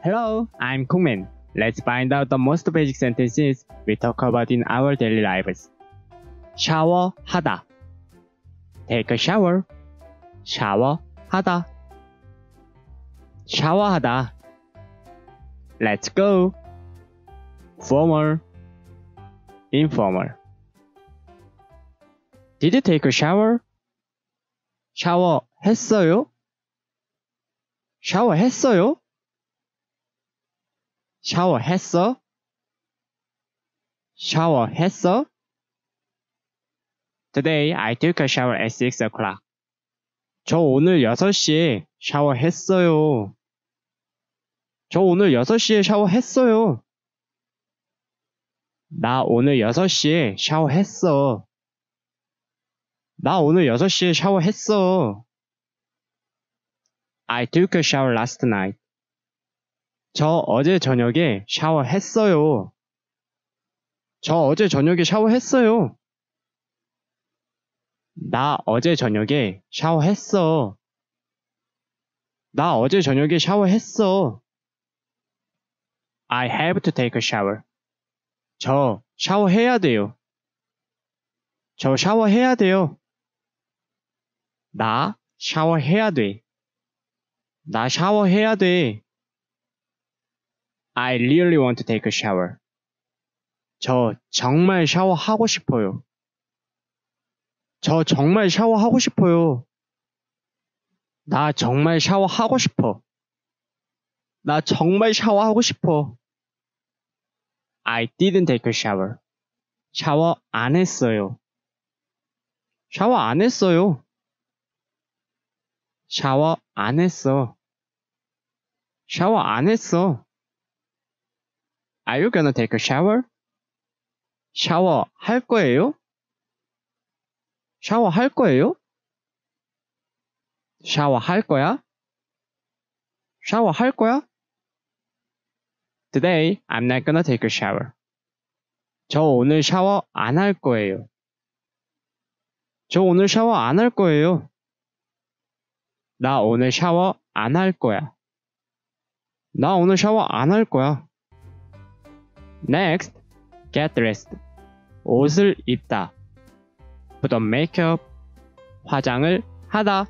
Hello, I'm Kungmin. Let's find out the most basic sentences we talk about in our daily lives. 샤워 Take a shower. 샤워 하다. 샤워하다. Let's go. Formal. Informal. Did you take a shower? 샤워했어요? 샤워했어요? 샤워했어? 샤워했어? Today I took a shower at 6 o'clock. 저 오늘 6시에 샤워했어요. 저 오늘 6시에 샤워했어요. 나 오늘 6시에 샤워했어. 나 오늘 6시에 샤워했어. I took a shower last night. 저 어제 저녁에 샤워했어요. 저 어제 저녁에 샤워했어요. 나 어제 저녁에 샤워했어. 나 어제 저녁에 샤워했어. I have to take a shower. 저 샤워해야 돼요. 저 샤워해야 돼요. 나 샤워해야 돼. 나 샤워해야 돼. I really want to take a shower. 저 정말 샤워하고 싶어요. 저 정말 샤워하고 싶어요. 나 정말 샤워하고 싶어. 나 정말 샤워하고 싶어. I didn't take a shower. 샤워 안 했어요. 샤워 안 했어요. 샤워 안 했어. 샤워 안 했어. Are you gonna take a shower? 샤워 할 거예요? 샤워 할 거예요? 샤워 할 거야? 샤워 할 거야? Today, I'm not gonna take a shower. 저 오늘 샤워 안 할 거예요. 저 오늘 샤워 안 할 거예요. 나 오늘 샤워 안 할 거야. 나 오늘 샤워 안 할 거야. Next, get dressed. 옷을 입다. put on makeup. 화장을 하다.